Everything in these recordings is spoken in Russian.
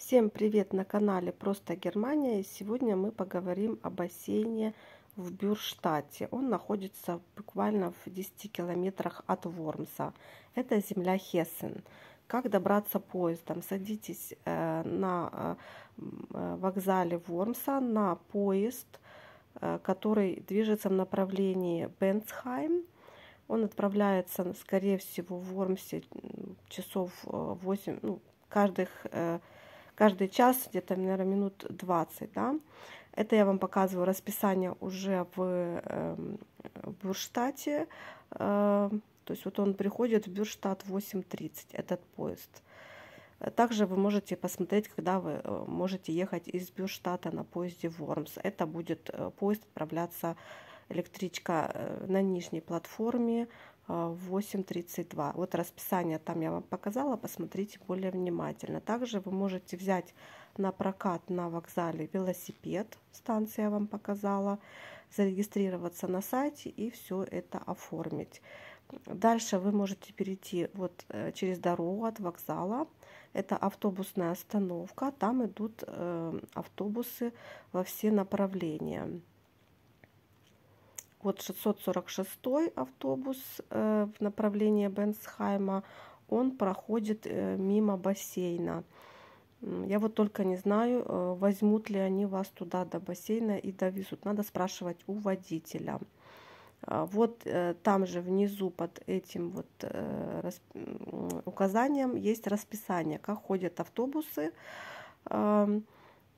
Всем привет на канале Просто Германия. сегодня мы поговорим о бассейне в Бюрштате. Он находится буквально в 10 километрах от Вормса. Это земля Хессен. Как добраться поездом? Садитесь э, на э, э, вокзале Вормса на поезд, который движется в направлении Бенцхайм. Он отправляется, скорее всего, в Вормсе часов 8, ну, каждых каждый час где-то, наверное, минут 20, да. Это я вам показываю расписание уже в, эм, Бюрштате, эм, то есть вот он приходит в Бюрштат 8.30, этот поезд. Также вы можете посмотреть, когда вы э, можете ехать из Бюрштата на поезде Вормс. Это будет э, поезд отправляться электричка э, на нижней платформе 8.32. А, вот расписание там я вам показала, посмотрите более внимательно. Также вы можете взять на прокат на вокзале велосипед, станция я вам показала, зарегистрироваться на сайте и все это оформить. Дальше вы можете перейти вот э, через дорогу от вокзала. Это автобусная остановка, там идут э, автобусы во все направления вот 646 автобус э, в направлении Бенсхайма, он проходит э, мимо бассейна. Я вот только не знаю, э, возьмут ли они вас туда до бассейна и довезут. Надо спрашивать у водителя. А, вот там же внизу под этим вот указанием есть расписание, как ходят автобусы.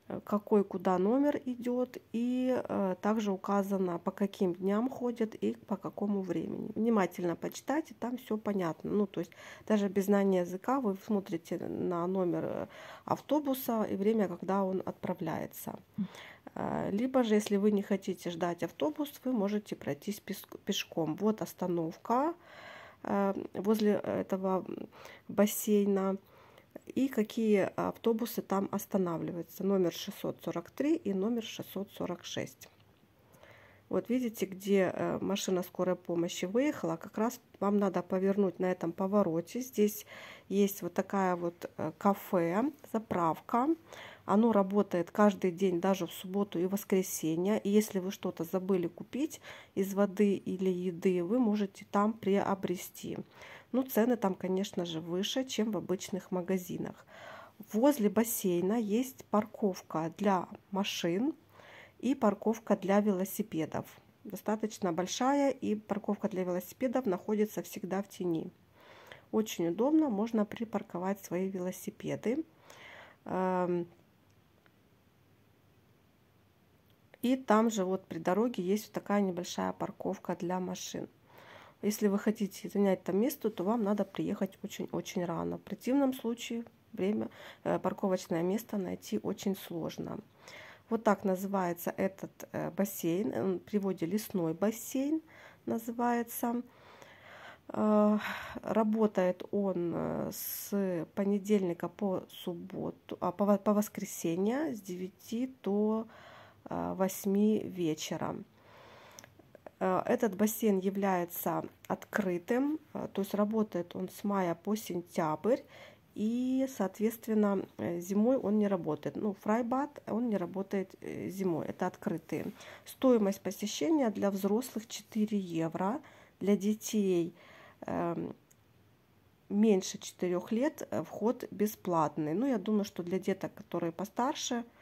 Э, какой куда номер идет, и э, также указано, по каким дням ходят и по какому времени. Внимательно почитайте, там все понятно. Ну, то есть даже без знания языка вы смотрите на номер э, автобуса и время, когда он отправляется. либо же, если вы не хотите ждать автобус, вы можете пройтись пешком. Вот остановка возле этого бассейна и какие автобусы там останавливаются. Номер 643 и номер 646. Вот видите, где э, машина скорой помощи выехала, как раз вам надо повернуть на этом повороте. Здесь есть вот такая вот э, кафе, заправка. Оно работает каждый день, даже в субботу и воскресенье. И если вы что-то забыли купить из воды или еды, вы можете там приобрести. Но ну, цены там, конечно же, выше, чем в обычных магазинах. Возле бассейна есть парковка для машин и парковка для велосипедов. Достаточно большая, и парковка для велосипедов находится всегда в тени. Очень удобно, можно припарковать свои велосипеды. Эм, И там же вот при дороге есть вот такая небольшая парковка для машин. Если вы хотите занять там место, то вам надо приехать очень-очень рано. В противном случае время, э, парковочное место найти очень сложно. Вот так называется этот э, бассейн. Он в переводе лесной бассейн называется. Э, работает он с понедельника по субботу, а по воскресенье с 9 до 8 а, вечера. А, этот бассейн является открытым, а, то есть работает он с мая по сентябрь. И, соответственно, зимой он не работает. Ну, фрайбат, он не работает э, зимой. Это открытые. Стоимость посещения для взрослых 4 евро. Для детей эм, меньше 4 лет э, вход бесплатный. Ну, я думаю, что для деток, которые постарше –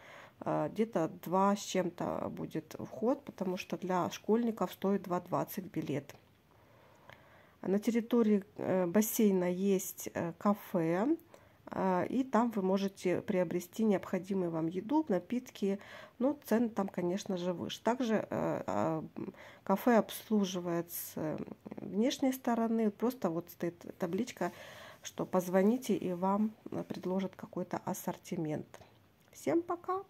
а, где-то 2 с чем-то будет вход, потому что для школьников стоит 2,20 билет. А на территории э, бассейна есть э, кафе, а, и там вы можете приобрести необходимую вам еду, напитки, но ну, цены там, конечно же, выше. Также э, кафе обслуживает с внешней стороны, просто вот стоит табличка, что позвоните и вам предложат какой-то ассортимент. Всем пока!